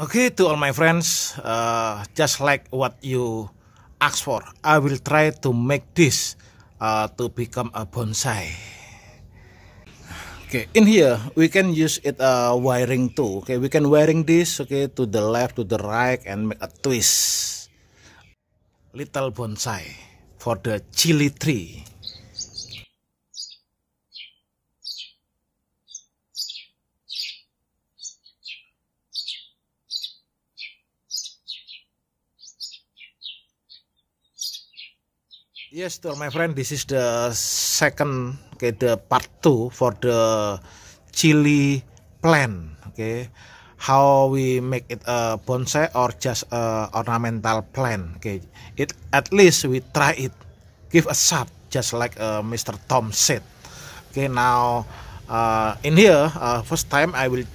Okay, to all my friends, uh, just like what you asked for, I will try to make this uh, to become a bonsai. Okay, in here we can use it uh, wiring too. Okay, we can wiring this okay to the left, to the right, and make a twist. Little bonsai for the chili tree. Yes, to my friend, this is the second, okay, the part two for the chili plant. Okay, how we make it a bonsai or just a ornamental plant. Okay, it at least we try it, give a shot, just like uh, Mr. Tom said. Okay, now uh, in here, uh, first time I will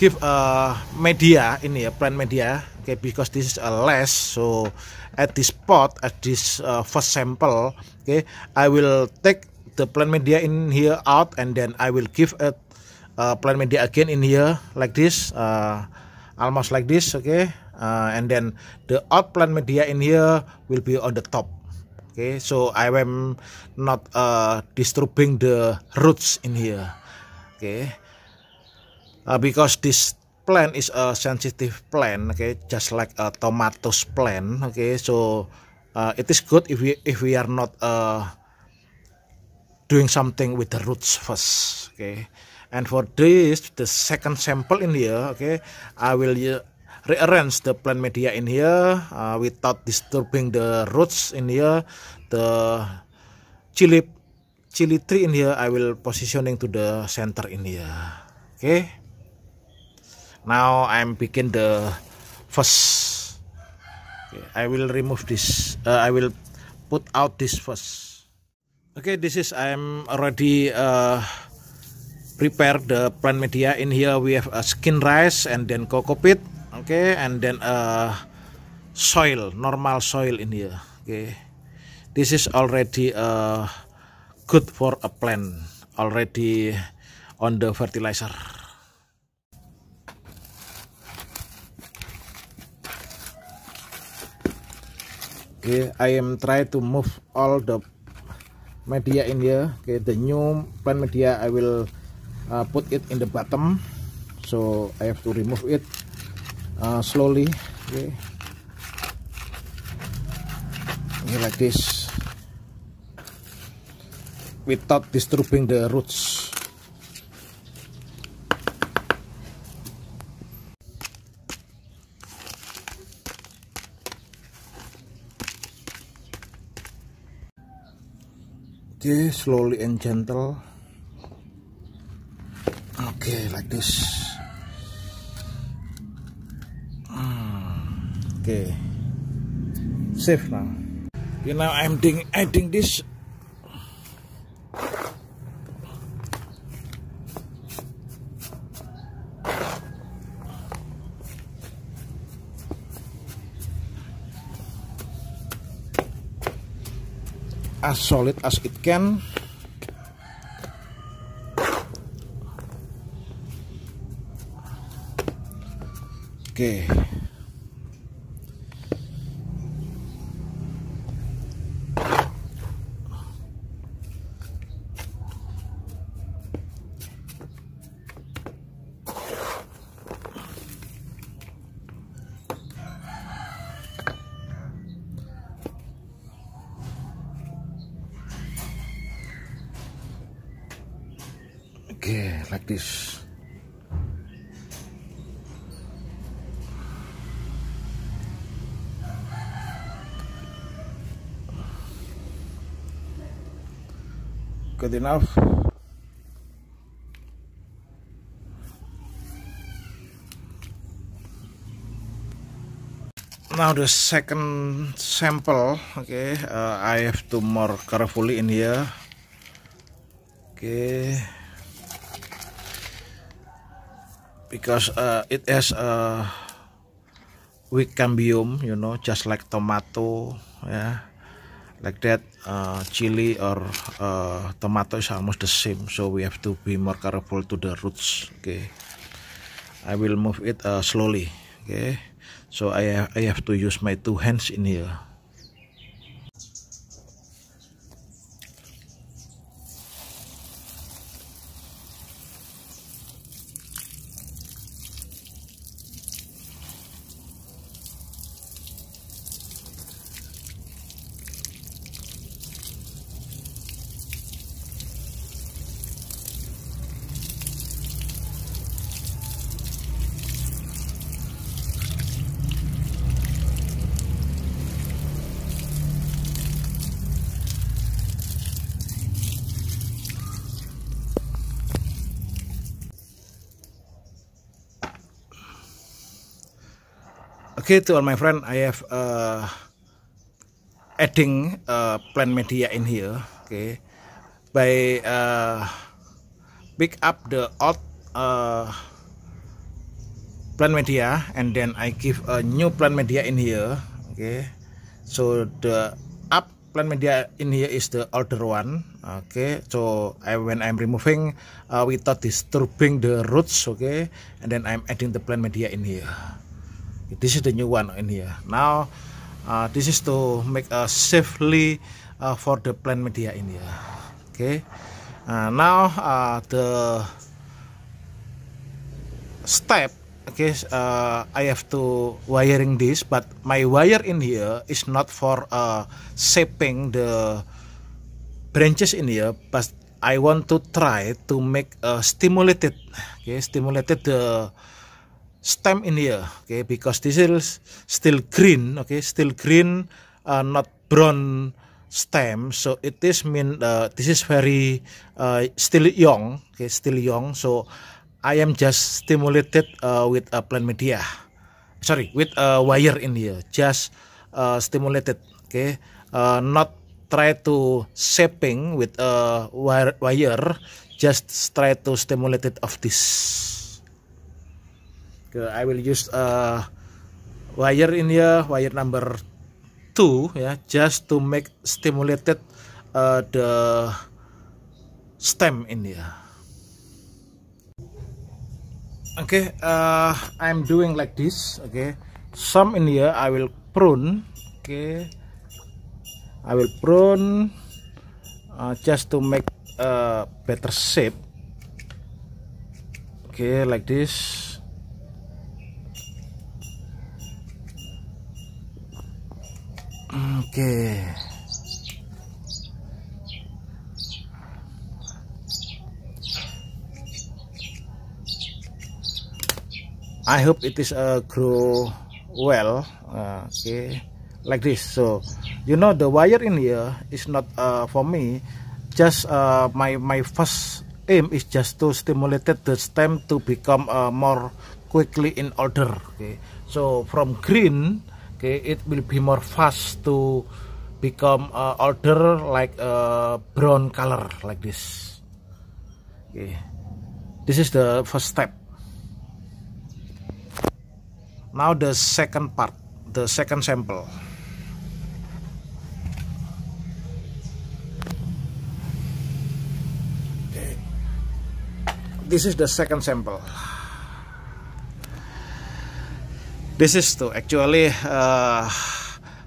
give a uh, media ini ya, plant media okay because this is a less so at this spot at this uh, first sample okay I will take the plant media in here out and then I will give a uh, plant media again in here like this uh, almost like this okay uh, and then the out plant media in here will be on the top okay so I am not uh, disturbing the roots in here okay uh, because this plant is a sensitive plant okay just like a tomatoes plant okay so uh, it is good if we if we are not uh, doing something with the roots first okay and for this the second sample in here okay I will uh, rearrange the plant media in here uh, without disturbing the roots in here the chili chili tree in here I will positioning to the center in here okay now I'm begin the first okay, I will remove this uh, I will put out this first okay this is I'm already uh, prepare the plant media in here we have a skin rice and then coco pit. okay and then uh, soil normal soil in here okay this is already uh, good for a plant already on the fertilizer okay, I am try to move all the media in here okay the new plant media I will uh, put it in the bottom so I have to remove it uh, slowly okay like this without disturbing the roots okay, slowly and gentle okay like this hmm. okay safe now You know I'm doing adding this as solid as it can oke okay. like this good enough now the second sample okay uh, I have to more carefully in here okay because uh, it has a uh, weak cambium you know just like tomato yeah like that uh, chili or uh, tomato is almost the same so we have to be more careful to the roots okay I will move it uh, slowly okay so I, I have to use my two hands in here okay to all my friend I have uh, adding uh, plant media in here okay by uh, pick up the old uh, plant media and then I give a new plan media in here okay so the up plan media in here is the older one okay so I, when I'm removing uh, without disturbing the roots okay and then I'm adding the plan media in here this is the new one in here now uh, this is to make a safely uh, for the plant media in here okay uh, now uh, the step okay uh, I have to wiring this but my wire in here is not for uh, shaping the branches in here but I want to try to make a uh, stimulated okay stimulated the stem in here okay because this is still green okay still green uh, not brown stem so it is mean uh, this is very uh, still young okay still young so I am just stimulated uh, with a plant media sorry with a wire in here just uh, stimulated okay uh, not try to shaping with a wire, wire just try to stimulate it of this I will use a uh, wire in here wire number two ya just to make stimulated uh, the stem in here okay uh, I'm doing like this okay some in here I will prune okay I will prune uh, just to make a uh, better shape okay like this Oke. Okay. I hope it is a uh, grow well. Uh, okay, like this. So, you know the wire in here is not uh, for me. Just uh, my my first aim is just to stimulate the stem to become uh, more quickly in order. Okay, so from green okay it will be more fast to become uh, older like uh, brown color like this okay this is the first step now the second part the second sample this is the second sample this is to actually uh,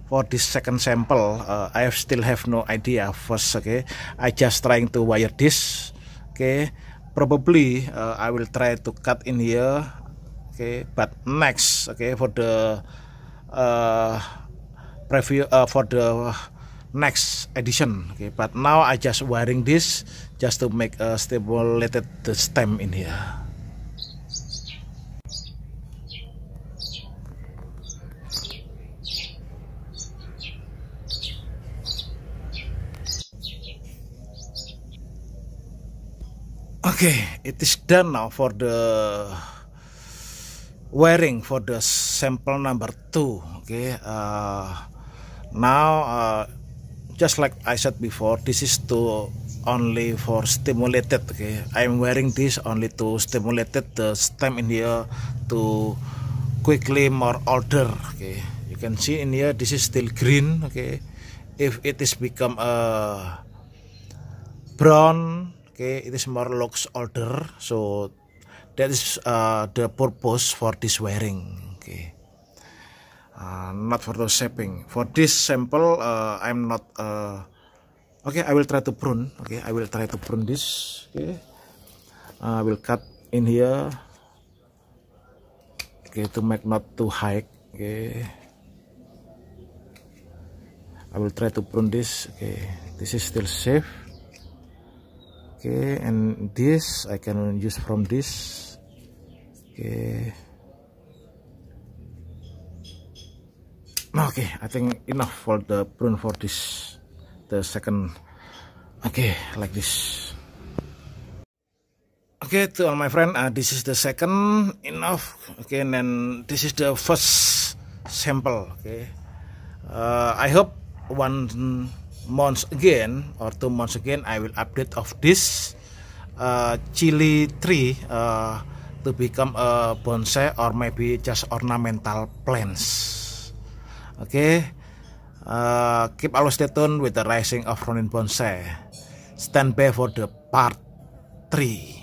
for this second sample uh, I still have no idea first okay I just trying to wire this okay probably uh, I will try to cut in here okay but next okay for the uh, preview uh, for the next edition okay but now I just wiring this just to make a uh, stable the stem in here okay it is done now for the wearing for the sample number two okay uh, now uh, just like I said before this is to only for stimulated okay I'm wearing this only to stimulated the stem in here to quickly more older okay you can see in here this is still green okay if it is become a uh, brown okay it is more looks older so that is uh, the purpose for this wearing okay uh, not for the shaping for this sample uh, I'm not uh, okay I will try to prune okay I will try to prune this okay uh, I will cut in here okay to make not too high okay I will try to prune this okay this is still safe okay and this I can use from this okay nah, okay I think enough for the prune for this the second okay like this okay to all my friend uh, this is the second enough okay and then this is the first sample okay uh, I hope one months again or two months again I will update of this uh, chili tree uh, to become a bonsai or maybe just ornamental plants okay uh, keep always stay tuned with the rising of Ronin bonsai stand by for the part 3